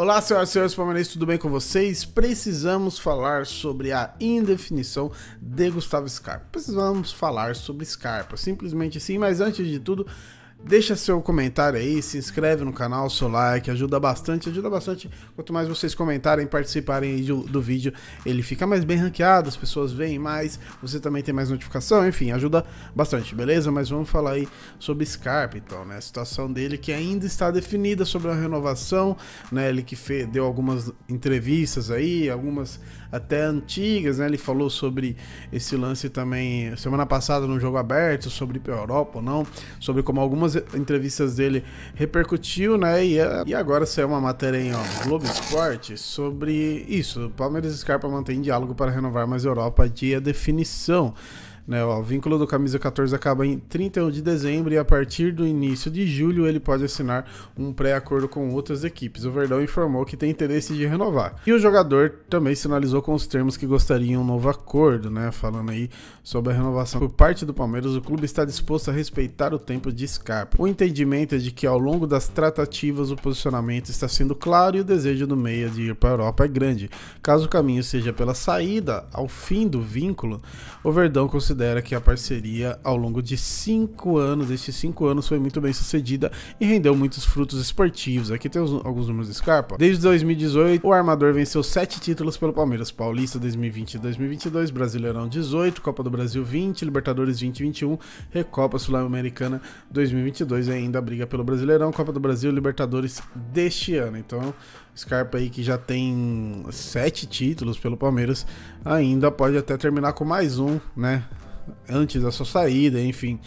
Olá, senhoras e senhores palmeirenses, tudo bem com vocês? Precisamos falar sobre a indefinição de Gustavo Scarpa. Precisamos falar sobre Scarpa, simplesmente assim, mas antes de tudo, Deixa seu comentário aí, se inscreve no canal, seu like, ajuda bastante, ajuda bastante. Quanto mais vocês comentarem, participarem aí do, do vídeo, ele fica mais bem ranqueado, as pessoas veem mais, você também tem mais notificação, enfim, ajuda bastante, beleza? Mas vamos falar aí sobre Scarpa, então, né? A situação dele que ainda está definida sobre a renovação, né? Ele que fez, deu algumas entrevistas aí, algumas até antigas, né? Ele falou sobre esse lance também semana passada no jogo aberto, sobre ir pra Europa ou não, sobre como algumas algumas entrevistas dele repercutiu, né? E, é, e agora saiu uma matéria em ó, Globo Esporte sobre isso. Palmeiras e Scarpa mantém diálogo para renovar, mas Europa dia definição. Né, ó, o vínculo do Camisa 14 acaba em 31 de dezembro e a partir do início de julho ele pode assinar um pré-acordo com outras equipes. O Verdão informou que tem interesse de renovar. E o jogador também sinalizou com os termos que gostaria um novo acordo, né? Falando aí sobre a renovação por parte do Palmeiras, o clube está disposto a respeitar o tempo de escape. O entendimento é de que ao longo das tratativas o posicionamento está sendo claro e o desejo do meia de ir para a Europa é grande. Caso o caminho seja pela saída ao fim do vínculo, o Verdão considera considera que a parceria ao longo de cinco anos, estes cinco anos, foi muito bem sucedida e rendeu muitos frutos esportivos. Aqui tem alguns números de Scarpa. Desde 2018, o armador venceu sete títulos pelo Palmeiras: Paulista 2020 e 2022, Brasileirão 18, Copa do Brasil 20, Libertadores 2021, Recopa Sul-Americana 2022 e ainda briga pelo Brasileirão, Copa do Brasil, e Libertadores deste ano. Então, Scarpa aí que já tem sete títulos pelo Palmeiras, ainda pode até terminar com mais um, né? antes da sua saída, enfim.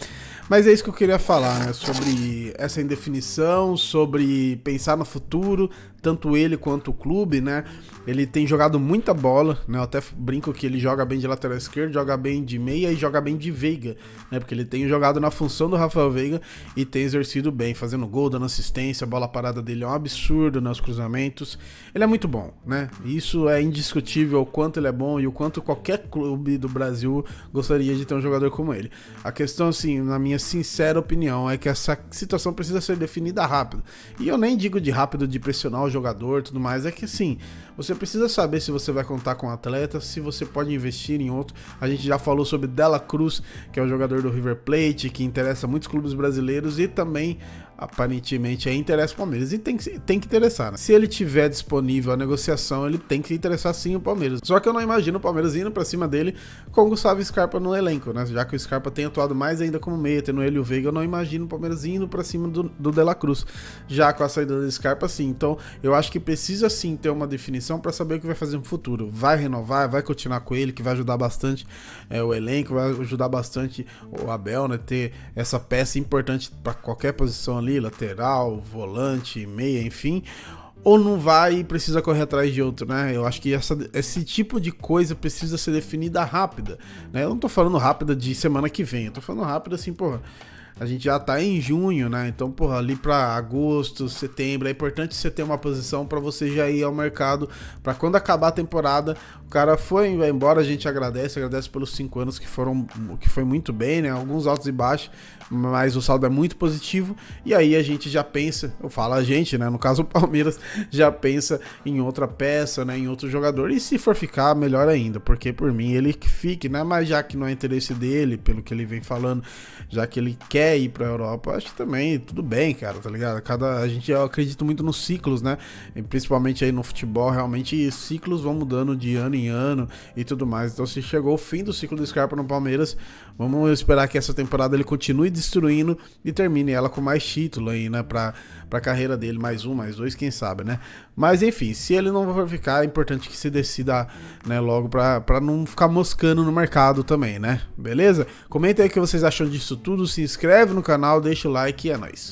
Mas é isso que eu queria falar, né? Sobre essa indefinição, sobre pensar no futuro, tanto ele quanto o clube, né? Ele tem jogado muita bola, né? Eu até brinco que ele joga bem de lateral esquerdo, joga bem de meia e joga bem de Veiga, né? Porque ele tem jogado na função do Rafael Veiga e tem exercido bem, fazendo gol, dando assistência, a bola parada dele é um absurdo nos né? cruzamentos. Ele é muito bom, né? Isso é indiscutível o quanto ele é bom e o quanto qualquer clube do Brasil gostaria de ter um jogador como ele. A questão, assim, na minha sincera opinião é que essa situação precisa ser definida rápido. E eu nem digo de rápido de pressionar o jogador tudo mais, é que sim, você precisa saber se você vai contar com um atleta, se você pode investir em outro. A gente já falou sobre Dela Cruz, que é um jogador do River Plate, que interessa muitos clubes brasileiros e também aparentemente é interessa o Palmeiras e tem que, tem que interessar. Né? Se ele tiver disponível a negociação, ele tem que interessar sim o Palmeiras. Só que eu não imagino o Palmeiras indo para cima dele com o Gustavo Scarpa no elenco, né? Já que o Scarpa tem atuado mais ainda como meia tendo ele e o Veiga, eu não imagino o Palmeiras indo para cima do, do De La Cruz. Já com a saída do Scarpa, sim. Então, eu acho que precisa sim ter uma definição para saber o que vai fazer no futuro. Vai renovar, vai continuar com ele, que vai ajudar bastante é, o elenco, vai ajudar bastante o Abel, né? Ter essa peça importante para qualquer posição ali, lateral, volante, meia, enfim ou não vai e precisa correr atrás de outro, né? Eu acho que essa, esse tipo de coisa precisa ser definida rápida, né? Eu não tô falando rápida de semana que vem, eu tô falando rápida assim, porra a gente já tá em junho, né? Então, porra, ali para agosto, setembro, é importante você ter uma posição para você já ir ao mercado, para quando acabar a temporada, o cara foi embora, a gente agradece, agradece pelos cinco anos que foram que foi muito bem, né? Alguns altos e baixos, mas o saldo é muito positivo e aí a gente já pensa, eu falo a gente, né? No caso o Palmeiras já pensa em outra peça, né, em outro jogador e se for ficar, melhor ainda, porque por mim ele que fique, né? Mas já que não é interesse dele, pelo que ele vem falando, já que ele quer quer ir pra Europa, acho que também tudo bem, cara, tá ligado? Cada, a gente acredita muito nos ciclos, né? E principalmente aí no futebol, realmente ciclos vão mudando de ano em ano e tudo mais. Então se chegou o fim do ciclo do Scarpa no Palmeiras, vamos esperar que essa temporada ele continue destruindo e termine ela com mais título aí, né? Pra, pra carreira dele, mais um, mais dois, quem sabe, né? Mas enfim, se ele não for ficar, é importante que se decida, né, logo para pra não ficar moscando no mercado também, né? Beleza? Comenta aí o que vocês acham disso tudo, se inscreve inscreve no canal, deixa o like e é nóis.